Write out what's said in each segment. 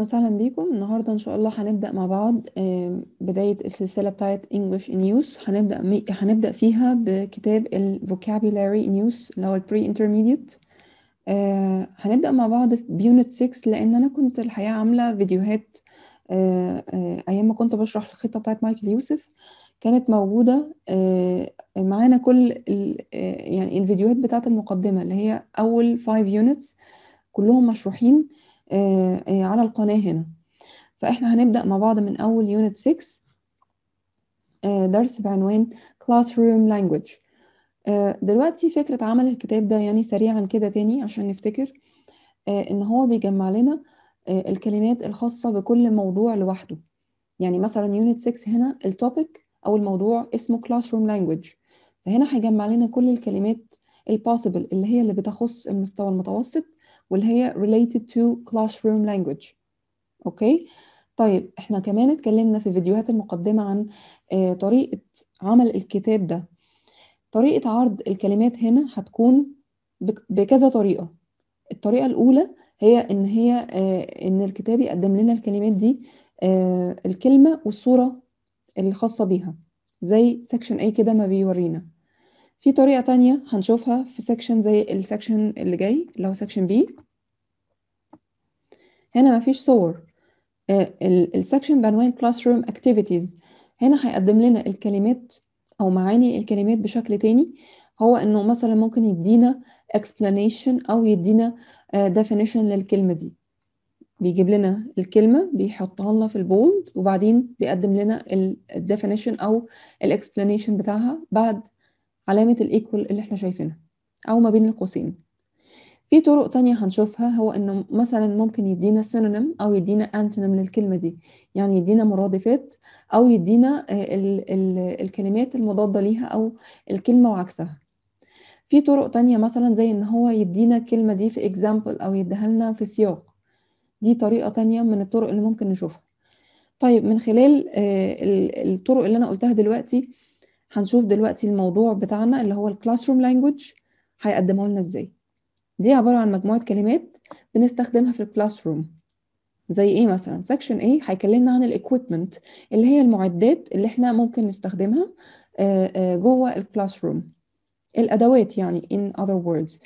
أهلا وسهلا بيكم النهاردة إن شاء الله هنبدأ مع بعض آه، بداية السلسلة بتاعة English News هنبدأ مي... هنبدأ فيها بكتاب ال Vocabulary News اللي هو Pre-Intermediate آه، هنبدأ مع بعض في بيونت 6 لأن أنا كنت الحقيقة عاملة فيديوهات آه، أيام ما كنت بشرح الخطة بتاعة مايكل يوسف كانت موجودة معانا كل ال... يعني الفيديوهات بتاعة المقدمة اللي هي أول 5 units كلهم مشروحين آه، آه، على القناة هنا فإحنا هنبدأ مع بعض من أول يونت 6 آه، درس بعنوان Classroom Language دلوقتي فكرة عمل الكتاب ده يعني سريعا كده تاني عشان نفتكر إن هو بيجمع لنا الكلمات الخاصة بكل موضوع لوحده يعني مثلا يونت 6 هنا التوبيك أو الموضوع اسمه Classroom Language فهنا هيجمع لنا كل الكلمات الباسبل اللي هي اللي بتخص المستوى المتوسط واللي هي related to classroom language اوكي طيب احنا كمان اتكلمنا في فيديوهات المقدمة عن آه، طريقة عمل الكتاب ده طريقة عرض الكلمات هنا هتكون بكذا طريقة الطريقة الأولى هي إن هي آه، إن الكتاب يقدم لنا الكلمات دي آه، الكلمة والصورة الخاصة بيها زي سكشن A كده ما بيورينا في طريقة تانية هنشوفها في سكشن زي السكشن اللي جاي اللي هو سكشن بي هنا مفيش صور آه، السكشن بعنوان كلاس روم اكتيفيتيز هنا هيقدم لنا الكلمات او معاني الكلمات بشكل تاني هو انه مثلا ممكن يدينا explanation او يدينا آه، definition للكلمه دي بيجيب لنا الكلمه بيحطها لنا في البولد وبعدين بيقدم لنا ال definition او ال explanation بتاعها بعد علامة الإيكوال اللي احنا شايفينها أو ما بين القوسين في طرق تانية هنشوفها هو إنه مثلا ممكن يدينا سينونيم أو يدينا أنتونيم للكلمة دي يعني يدينا مرادفات أو يدينا آه، ال ال الكلمات المضادة ليها أو الكلمة وعكسها في طرق تانية مثلا زي إن هو يدينا الكلمة دي في اكزامبل أو يديها لنا في سياق دي طريقة تانية من الطرق اللي ممكن نشوفها طيب من خلال آه، الطرق اللي أنا قلتها دلوقتي هنشوف دلوقتي الموضوع بتاعنا اللي هو الكلاس روم لانجوج هيقدمه لنا ازاي دي عبارة عن مجموعة كلمات بنستخدمها في الكلاس روم زي ايه مثلا سكشن ايه هيكلمنا عن الاكويبمنت اللي هي المعدات اللي احنا ممكن نستخدمها آه، آه، جوه الكلاس روم الادوات يعني in other words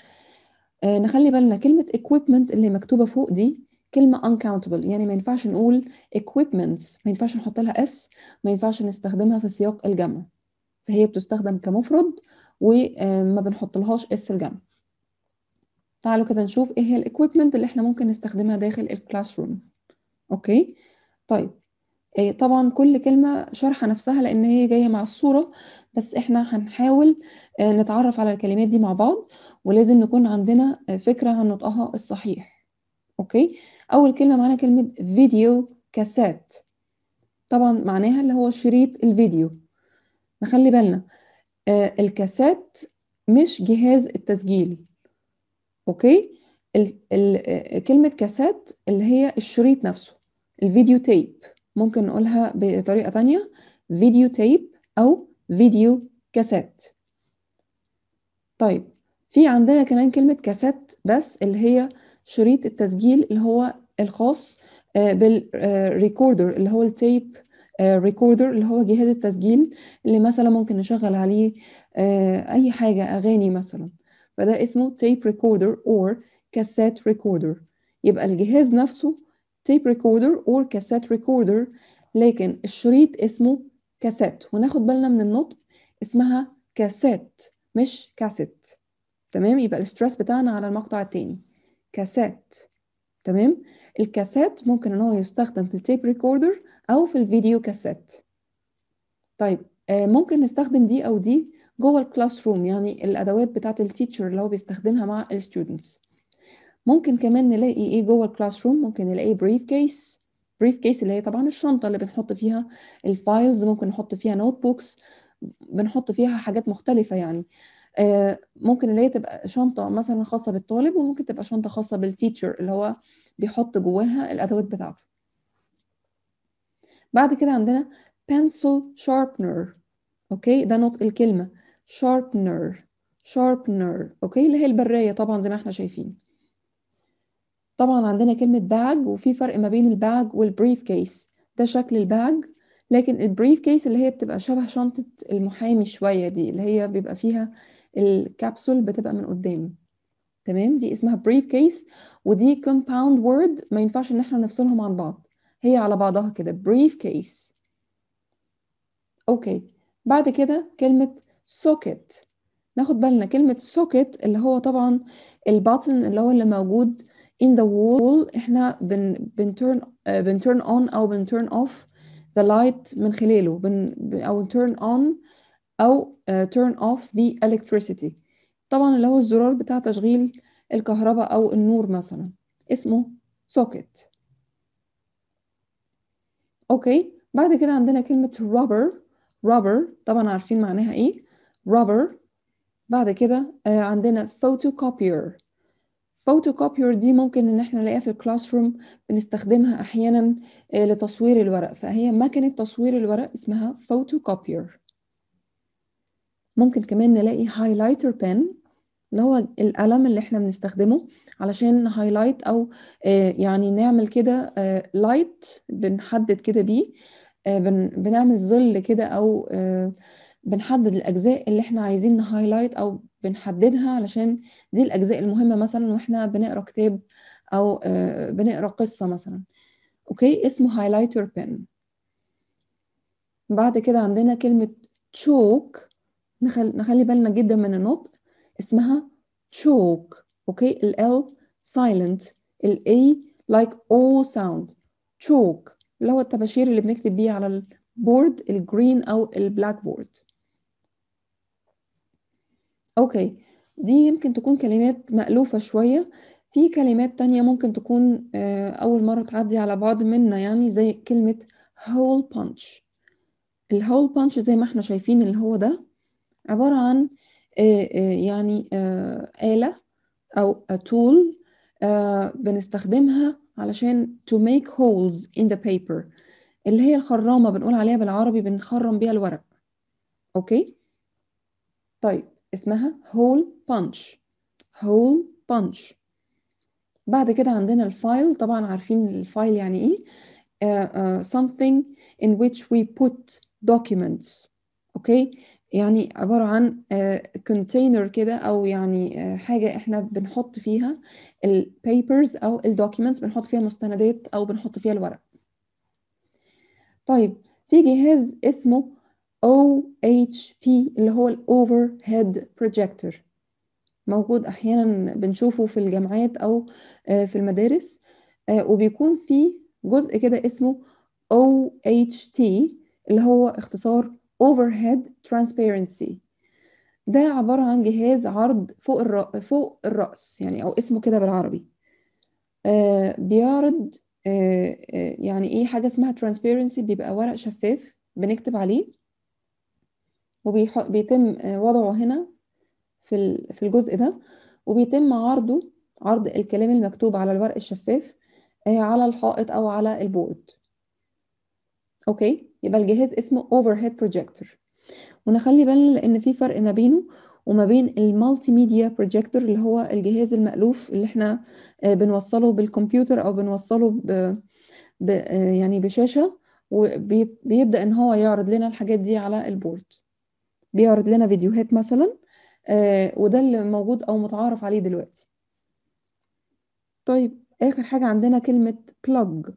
آه، نخلي بالنا كلمة equipment اللي مكتوبة فوق دي كلمة uncountable يعني ما ينفعش نقول equipments ما ينفعش نحط لها s ما ينفعش نستخدمها في سياق الجمع فهي بتستخدم كمفرد وما آه، لهاش اس الجنب تعالوا كده نشوف ايه هي الاكويبمنت اللي احنا ممكن نستخدمها داخل الكلاس روم اوكي طيب إيه طبعا كل كلمه شارحه نفسها لان هي جايه مع الصوره بس احنا هنحاول آه، نتعرف على الكلمات دي مع بعض ولازم نكون عندنا آه، فكره عن نطقها الصحيح اوكي اول كلمه معانا كلمه فيديو كاسات طبعا معناها اللي هو شريط الفيديو نخلي بالنا آه، الكاسات مش جهاز التسجيل اوكي ال ال آه، كلمة كاسات اللي هي الشريط نفسه الفيديو تيب ممكن نقولها بطريقة تانية فيديو تيب أو فيديو كاسات طيب في عندنا كمان كلمة كاسات بس اللي هي شريط التسجيل اللي هو الخاص آه، بالريكوردر اللي هو التيب ريكوردر آه، اللي هو جهاز التسجيل اللي مثلا ممكن نشغل عليه آه، اي حاجه اغاني مثلا فده اسمه تيب ريكوردر اور كاسات ريكوردر يبقى الجهاز نفسه تيب ريكوردر اور كاسات ريكوردر لكن الشريط اسمه كاسات وناخد بالنا من النطق اسمها كاسات مش كاسيت تمام يبقى الستريس بتاعنا على المقطع التاني كاسات تمام الكاسات ممكن ان هو يستخدم في التيب ريكوردر أو في الفيديو كاسيت طيب آه، ممكن نستخدم دي أو دي جوه الكلاس روم يعني الأدوات بتاعة التيتشر اللي هو بيستخدمها مع الستودنتس ممكن كمان نلاقي إيه جوه الكلاس روم ممكن نلاقي بريف كيس بريف كيس اللي هي طبعا الشنطة اللي بنحط فيها الفايلز ممكن نحط فيها نوت بوكس بنحط فيها حاجات مختلفة يعني آه، ممكن اللي هي تبقى شنطة مثلا خاصة بالطالب وممكن تبقى شنطة خاصة بالتيتشر اللي هو بيحط جواها الأدوات بتاعته بعد كده عندنا pencil sharpener اوكي ده نطق الكلمه sharpener sharpener اوكي اللي هي البرايه طبعا زي ما احنا شايفين طبعا عندنا كلمه bag وفي فرق ما بين الباج والبريف كيس ده شكل الباج لكن البريف كيس اللي هي بتبقى شبه شنطه المحامي شويه دي اللي هي بيبقى فيها الكبسول بتبقى من قدام تمام دي اسمها بريف كيس ودي كومباوند وورد ما ينفعش ان احنا نفصلهم عن بعض هي على بعضها كده brief case اوكي بعد كده كلمة socket ناخد بالنا كلمة socket اللي هو طبعا الباتن اللي هو اللي موجود in the wall احنا بن بن turn آه، بن turn on او بن turn off the light من خلاله بن او turn on او آه، turn off the electricity طبعا اللي هو الزرار بتاع تشغيل الكهرباء او النور مثلا اسمه socket اوكي بعد كده عندنا كلمة rubber rubber طبعا عارفين معناها ايه rubber بعد كده آه، عندنا photocopier photocopier دي ممكن ان احنا نلاقيها في الكلاس روم بنستخدمها احيانا آه، لتصوير الورق فهي مكنة تصوير الورق اسمها photocopier ممكن كمان نلاقي highlighter pen اللي هو القلم اللي احنا بنستخدمه علشان نهايلايت او آه، يعني نعمل كده لايت آه، بنحدد كده بيه آه، بنعمل ظل كده او بنحدد الاجزاء اللي احنا عايزين نهايلايت او بنحددها علشان دي الاجزاء المهمه مثلا واحنا بنقرا كتاب او بنقرا قصه مثلا اوكي اسمه هايلايتر بن بعد كده عندنا كلمه تشوك نخلي بالنا جدا من النطق اسمها choke اوكي ال L silent ال A like O sound choke اللي هو الطباشير اللي بنكتب بيه على البورد الجرين او البلاك بورد اوكي دي يمكن تكون كلمات مألوفة شوية في كلمات تانية ممكن تكون آه، أول مرة تعدي على بعض منا يعني زي كلمة hole punch الهول punch زي ما احنا شايفين اللي هو ده عبارة عن آه، آه، يعني آه، آلة أو a tool بنستخدمها علشان to make holes in the paper اللي هي الخرامة بنقول عليها بالعربي بنخرم بيها الورق أوكي طيب اسمها hole punch hole punch بعد كده عندنا الفايل طبعا عارفين الفايل يعني ايه uh, uh, something in which we put documents okay يعني عبارة عن كونتينر آه، كده أو يعني آه، حاجة إحنا بنحط فيها البيبرز أو documents بنحط فيها مستندات أو بنحط فيها الورق طيب في جهاز اسمه OHP اللي هو الأوفر هيد بروجيكتور موجود أحيانا بنشوفه في الجامعات أو آه، في المدارس وبيكون فيه جزء كده اسمه OHT اللي هو اختصار overhead transparency ده عبارة عن جهاز عرض فوق الرأ... فوق الرأس يعني أو اسمه كده بالعربي آه بيعرض آه،, آه يعني إيه حاجة اسمها transparency بيبقى ورق شفاف بنكتب عليه وبيتم آه، وضعه هنا في في الجزء ده وبيتم عرضه عرض الكلام المكتوب على الورق الشفاف آه، على الحائط أو على البورد أوكي يبقى الجهاز اسمه overhead projector ونخلي بالنا لان في فرق ما بينه وما بين المالتي ميديا بروجيكتور اللي هو الجهاز المألوف اللي احنا آه، بنوصله بالكمبيوتر او بنوصله ب... ب... آه، يعني بشاشة وبيبدأ ان هو يعرض لنا الحاجات دي على البورد بيعرض لنا فيديوهات مثلا آه، وده اللي موجود او متعارف عليه دلوقتي طيب اخر حاجة عندنا كلمة plug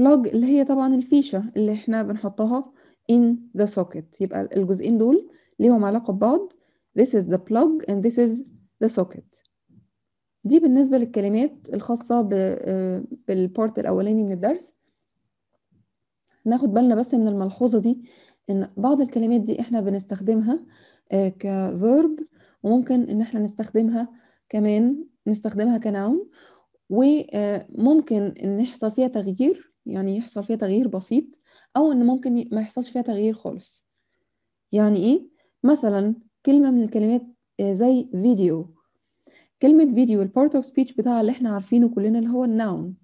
plug اللي هي طبعا الفيشة اللي احنا بنحطها in the socket يبقى الجزئين دول ليهم علاقة ببعض this is the plug and this is the socket دي بالنسبة للكلمات الخاصة بالبارت الأولاني من الدرس ناخد بالنا بس من الملحوظة دي إن بعض الكلمات دي إحنا بنستخدمها آه، كverb وممكن إن إحنا نستخدمها كمان نستخدمها كناون وممكن آه، إن يحصل فيها تغيير يعني يحصل فيها تغيير بسيط أو إن ممكن ما يحصلش فيها تغيير خالص يعني إيه؟ مثلا كلمة من الكلمات آه، زي فيديو كلمة فيديو البارت اوف سبيتش بتاع اللي احنا عارفينه كلنا اللي هو الناون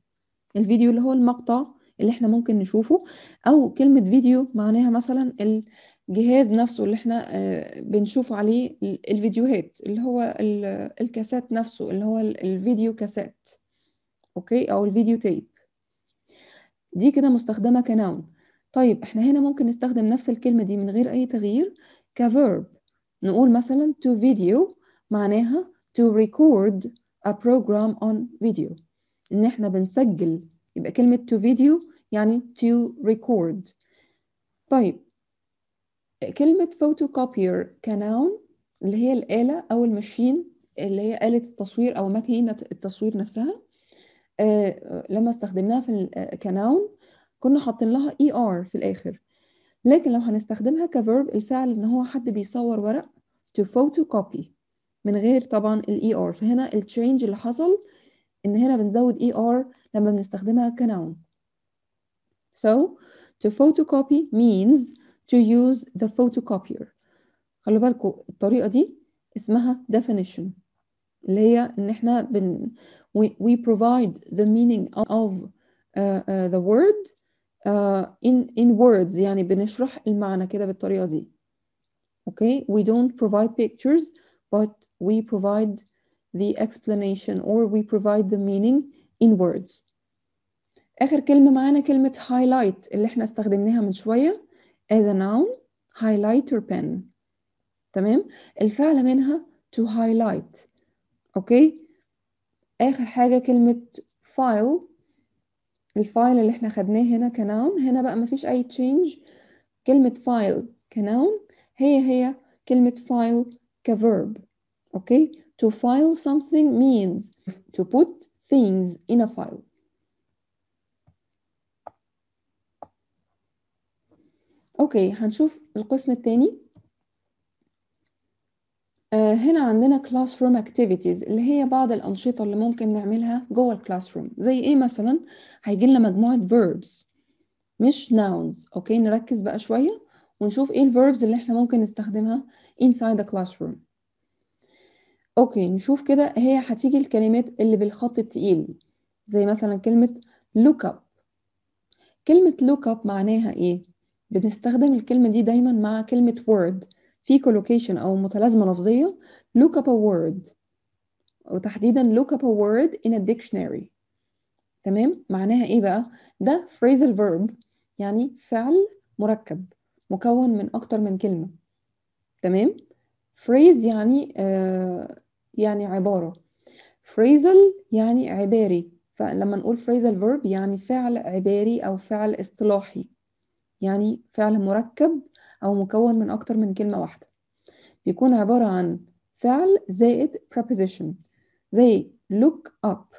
الفيديو اللي هو المقطع اللي احنا ممكن نشوفه او كلمة فيديو معناها مثلا الجهاز نفسه اللي احنا آه، بنشوف عليه الفيديوهات اللي هو الكاسات نفسه اللي هو الفيديو كاسات اوكي او الفيديو تيب دي كده مستخدمة كنون طيب احنا هنا ممكن نستخدم نفس الكلمة دي من غير أي تغيير كverb نقول مثلا to video معناها to record a program on video إن احنا بنسجل يبقى كلمة to video يعني to record طيب كلمة photocopier كنون اللي هي الآلة أو المشين اللي هي آلة التصوير أو ماكينة التصوير نفسها آه، لما استخدمناها في آه، كناون كنا حاطين لها اي ER ار في الاخر لكن لو هنستخدمها كفيرب الفعل ان هو حد بيصور ورق to photocopy من غير طبعا الاي ار er. فهنا التشينج اللي حصل ان هنا بنزود اي ER ار لما بنستخدمها كناون so to photocopy means to use the photocopier خلوا بالكم الطريقه دي اسمها definition اللي هي ان احنا بن we, we provide the meaning of uh, uh, the word uh, in in words يعني بنشرح المعنى كده بالطريقه دي okay we don't provide pictures but we provide the explanation or we provide the meaning in words اخر كلمه معانا كلمه highlight اللي احنا استخدمناها من شويه as a noun highlighter pen تمام الفعل منها to highlight اوكي اخر حاجه كلمه فايل الفايل اللي احنا خدناه هنا كناون هنا بقى مفيش اي تشينج كلمه فايل كناون هي هي كلمه فايل كفيرب اوكي to file something means to put things in a file اوكي هنشوف القسم الثاني آه، هنا عندنا كلاس روم اكتيفيتيز اللي هي بعض الانشطه اللي ممكن نعملها جوه الكلاس روم زي ايه مثلا هيجي لنا مجموعه verbs مش nouns اوكي نركز بقى شويه ونشوف ايه verbs اللي احنا ممكن نستخدمها inside the classroom اوكي نشوف كده هي هتيجي الكلمات اللي بالخط التقيل زي مثلا كلمه look up كلمه look up معناها ايه بنستخدم الكلمه دي دايما مع كلمه word في collocation أو متلازمة لفظية look up a word وتحديدا look up a word in a dictionary تمام معناها إيه بقى ده phrasal verb يعني فعل مركب مكون من أكتر من كلمة تمام phrase يعني آه يعني عبارة phrasal يعني عباري فلما نقول phrasal verb يعني فعل عباري أو فعل اصطلاحي يعني فعل مركب أو مكون من أكتر من كلمة واحدة بيكون عبارة عن فعل زائد preposition زي look up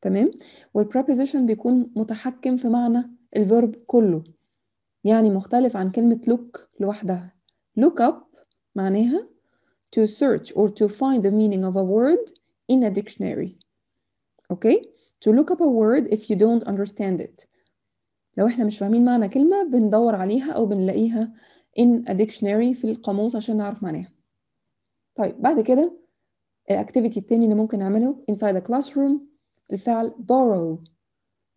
تمام والpreposition بيكون متحكم في معنى الverb كله يعني مختلف عن كلمة look لوحدها look up معناها to search or to find the meaning of a word in a dictionary okay to look up a word if you don't understand it لو احنا مش فاهمين معنى كلمة بندور عليها أو بنلاقيها in a dictionary في القاموس عشان نعرف معناها طيب بعد كده الاكتيفيتي التاني اللي ممكن نعمله inside the classroom الفعل borrow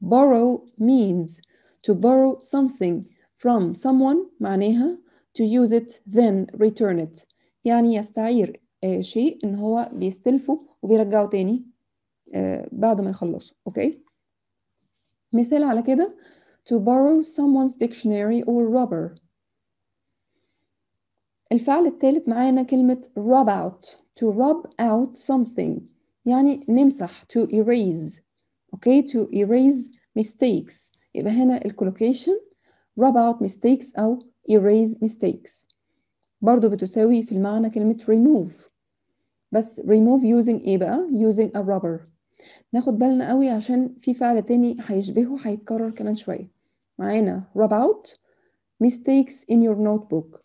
borrow means to borrow something from someone معناها to use it then return it يعني يستعير آه، شيء ان هو بيستلفه وبيرجعه تاني آه، بعد ما يخلصه اوكي مثال على كده to borrow someone's dictionary or rubber الفعل الثالث معانا كلمة rub out to rub out something يعني نمسح to erase okay to erase mistakes يبقى هنا الكولوكيشن rub out mistakes أو erase mistakes برضو بتساوي في المعنى كلمة remove بس remove using ايه بقى using a rubber ناخد بالنا قوي عشان في فعل تاني هيشبهه هيتكرر كمان شوية معانا rub out mistakes in your notebook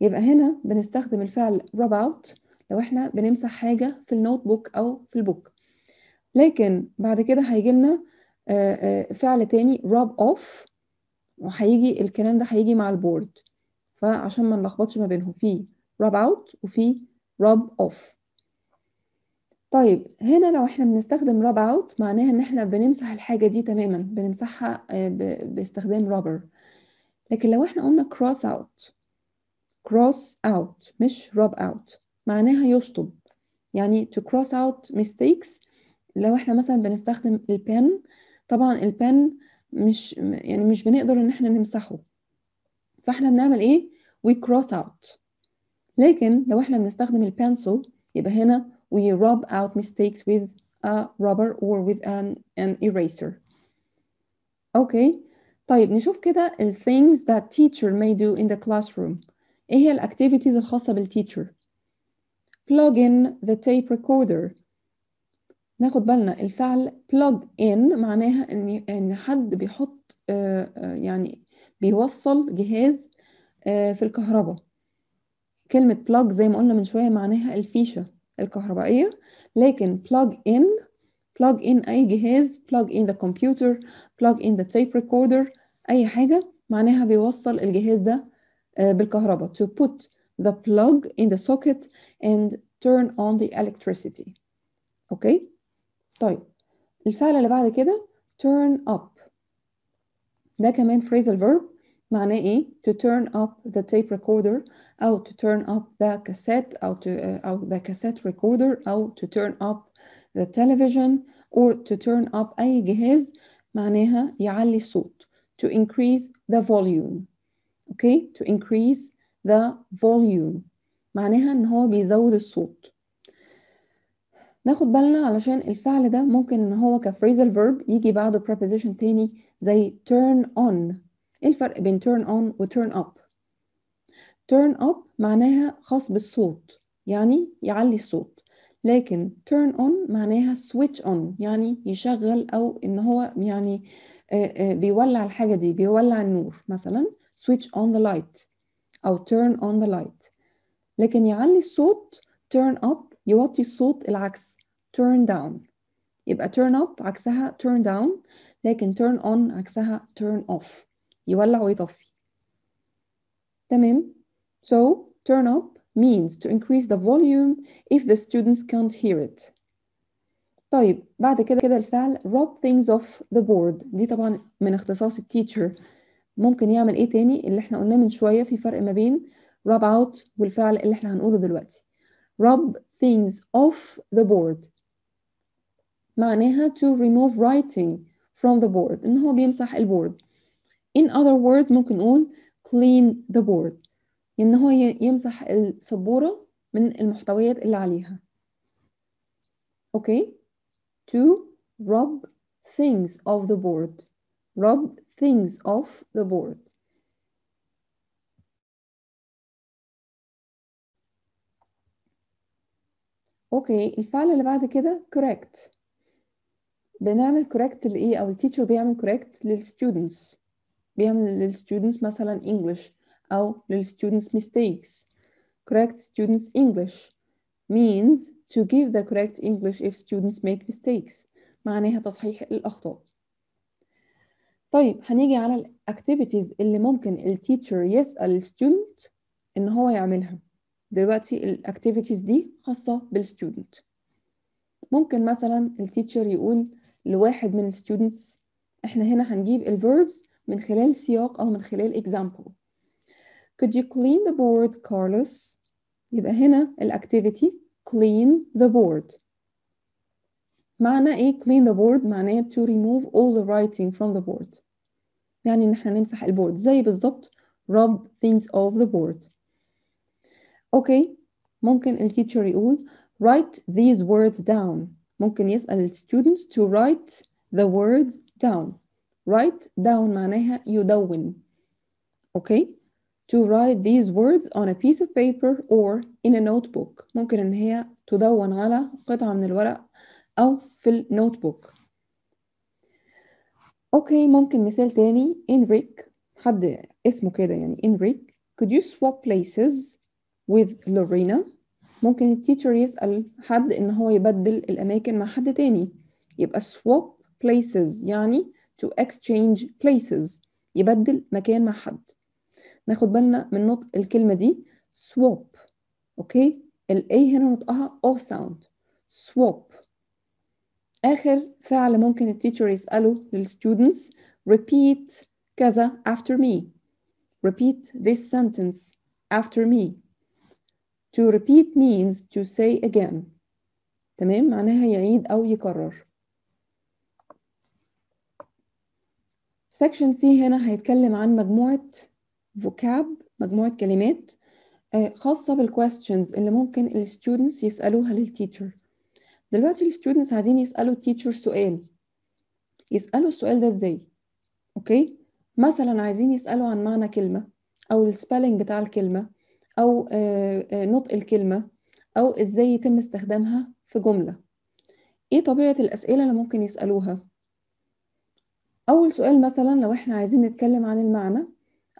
يبقى هنا بنستخدم الفعل rub out لو احنا بنمسح حاجة في النوت بوك أو في البوك لكن بعد كده هيجي لنا آه، آه، فعل تاني rub off وهيجي الكلام ده هيجي مع البورد فعشان ما نلخبطش ما بينهم في rub out وفي rub off طيب هنا لو احنا بنستخدم rub out معناها ان احنا بنمسح الحاجه دي تماما بنمسحها آه، باستخدام rubber لكن لو احنا قلنا cross out cross out مش rub out معناها يشطب يعني to cross out mistakes لو احنا مثلا بنستخدم البن طبعا البن مش يعني مش بنقدر ان احنا نمسحه فاحنا بنعمل ايه we cross out لكن لو احنا بنستخدم البنسل يبقى هنا we rub out mistakes with a rubber or with an, an eraser اوكي okay. طيب نشوف كده ال things that teacher may do in the classroom ايه هي الاكتيفيتيز الخاصه بالتيتشر plug in the tape recorder ناخد بالنا الفعل plug in معناها ان ان حد بيحط آه، آه، يعني بيوصل جهاز آه، في الكهرباء كلمة plug زي ما قلنا من شوية معناها الفيشة الكهربائية لكن plug in plug in أي جهاز plug in the computer plug in the tape recorder أي حاجة معناها بيوصل الجهاز ده Uh, بالكهرباء to put the plug in the socket and turn on the electricity okay? طيب الفعل اللي بعد كده turn up ده كمان phrasal verb معناه ايه to turn up the tape recorder او to turn up the cassette او to uh, او the cassette recorder او to turn up the television or to turn up اي جهاز معناها يعلي الصوت to increase the volume okay to increase the volume معناها ان هو بيزود الصوت ناخد بالنا علشان الفعل ده ممكن ان هو كفريزل verb يجي بعده preposition تاني زي turn on ايه الفرق بين turn on و turn up turn up معناها خاص بالصوت يعني يعلي الصوت لكن turn on معناها switch on يعني يشغل او ان هو يعني بيولع الحاجه دي بيولع النور مثلا switch on the light أو turn on the light لكن يعلي الصوت turn up يوطي الصوت العكس turn down يبقى turn up عكسها turn down لكن turn on عكسها turn off يولع ويطفي تمام so turn up means to increase the volume if the students can't hear it طيب بعد كده كده الفعل rub things off the board دي طبعا من اختصاص التيتشر ممكن يعمل ايه تاني اللي احنا قلناه من شويه في فرق ما بين rub out والفعل اللي احنا هنقوله دلوقتي rub things off the board معناها to remove writing from the board ان هو بيمسح البورد in other words ممكن نقول clean the board ان هو يمسح السبوره من المحتويات اللي عليها اوكي okay. to rub things off the board rub things off the board اوكي الفعل اللي بعد كده correct بنعمل correct لايه او teacher بيعمل correct للستودنتس بيعمل للستودنتس مثلا English او students' mistakes correct students English means to give the correct English if students make mistakes معناها تصحيح الأخطاء طيب هنيجي على الاكتيفيتيز اللي ممكن التيتشر يسأل الستودنت ان هو يعملها دلوقتي الاكتيفيتيز دي خاصة بالستودنت ممكن مثلا التيتشر يقول لواحد من الستودنتس احنا هنا هنجيب الفيربس من خلال سياق او من خلال example could you clean the board Carlos يبقى هنا الاكتيفيتي clean the board معنى ايه clean the board معناه to remove all the writing from the board يعني ان احنا نمسح البورد زي بالظبط rub things off the board اوكي ممكن التيتشر يقول write these words down ممكن يسأل students to write the words down write down معناها يدون اوكي to write these words on a piece of paper or in a notebook ممكن ان هي تدون على قطعة من الورق أو في النوت بوك أوكي ممكن مثال تاني إنريك حد اسمه كده يعني إنريك could you swap places with Lorena ممكن التيتشر يسأل حد إن هو يبدل الأماكن مع حد تاني يبقى swap places يعني to exchange places يبدل مكان مع حد ناخد بالنا من نطق الكلمة دي swap أوكي ال A هنا نطقها O sound swap آخر فعل ممكن التيتشر يسأله للستودنتس repeat كذا after me repeat this sentence after me to repeat means to say again تمام معناها يعيد أو يكرر section C هنا هيتكلم عن مجموعة vocab مجموعة كلمات آه، خاصة بالquestions اللي ممكن الستودنتس يسألوها للتيتشر دلوقتي الستودنتس عايزين يسالوا التيتشر سؤال يسالوا السؤال ده ازاي اوكي مثلا عايزين يسالوا عن معنى كلمه او السبيلنج بتاع الكلمه او آه، آه، نطق الكلمه او ازاي يتم استخدامها في جمله ايه طبيعه الاسئله اللي ممكن يسالوها اول سؤال مثلا لو احنا عايزين نتكلم عن المعنى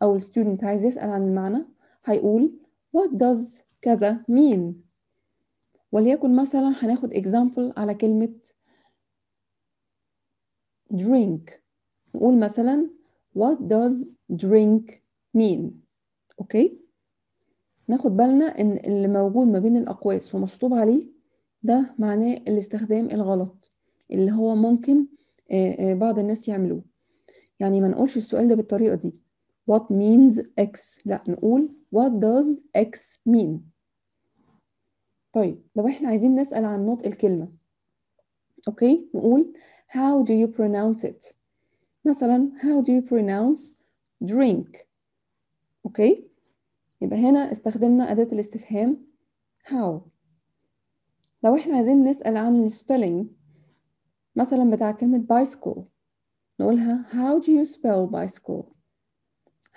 او الستودنت عايز يسال عن المعنى هيقول what does كذا mean وليكن مثلا هناخد example على كلمة drink نقول مثلا what does drink mean اوكي ناخد بالنا ان اللي موجود ما بين الاقواس ومشطوب عليه ده معناه الاستخدام الغلط اللي هو ممكن آه، آه، بعض الناس يعملوه يعني ما نقولش السؤال ده بالطريقه دي what means x لا نقول what does x mean طيب لو احنا عايزين نسأل عن نطق الكلمة اوكي نقول how do you pronounce it مثلا how do you pronounce drink اوكي يبقى هنا استخدمنا أداة الاستفهام how لو احنا عايزين نسأل عن spelling مثلا بتاع كلمة bicycle نقولها how do you spell bicycle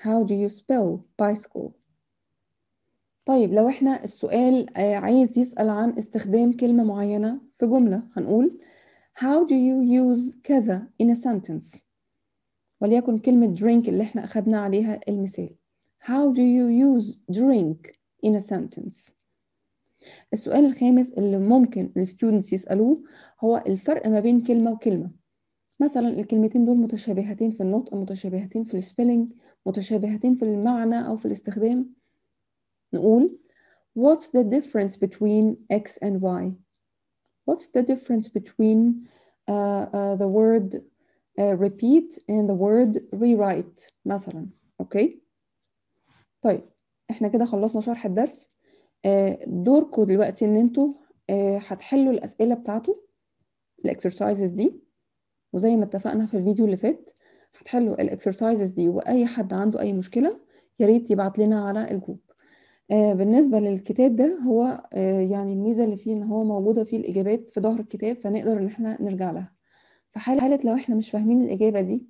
how do you spell bicycle طيب لو احنا السؤال آه، عايز يسأل عن استخدام كلمة معينة في جملة هنقول How do you use كذا in a sentence وليكن كلمة drink اللي احنا أخدنا عليها المثال How do you use drink in a sentence السؤال الخامس اللي ممكن الستودنتس يسألوه هو الفرق ما بين كلمة وكلمة مثلا الكلمتين دول متشابهتين في النطق متشابهتين في السبيلنج متشابهتين في المعنى أو في الاستخدام نقول what's the difference between X and Y what's the difference between uh, uh, the word uh, repeat and the word rewrite مثلا اوكي طيب احنا كده خلصنا شرح الدرس آه، دوركم دلوقتي ان انتوا آه، هتحلوا الاسئله بتاعته الاكسرسايزز دي وزي ما اتفقنا في الفيديو اللي فات هتحلوا الاكسرسايزز دي واي حد عنده اي مشكله يا ريت يبعت لنا على الجروب آه، بالنسبة للكتاب ده هو آه، يعني الميزة اللي فيه ان هو موجودة فيه الإجابات في ظهر الكتاب فنقدر ان احنا نرجع لها في حالة لو احنا مش فاهمين الإجابة دي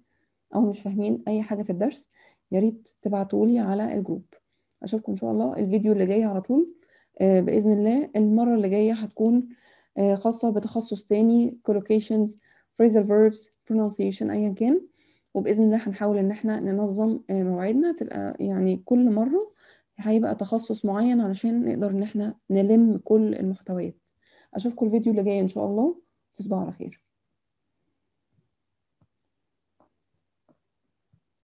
أو مش فاهمين أي حاجة في الدرس يا ريت تبعتولي على الجروب أشوفكم إن شاء الله الفيديو اللي جاي على طول آه، بإذن الله المرة اللي جاية هتكون خاصة بتخصص تاني collocations phrasal verbs pronunciation أيا كان وبإذن الله هنحاول إن احنا ننظم مواعيدنا تبقى يعني كل مرة هيبقى تخصص معين علشان نقدر ان احنا نلم كل المحتويات اشوفكم الفيديو اللي جاي ان شاء الله تصبحوا على خير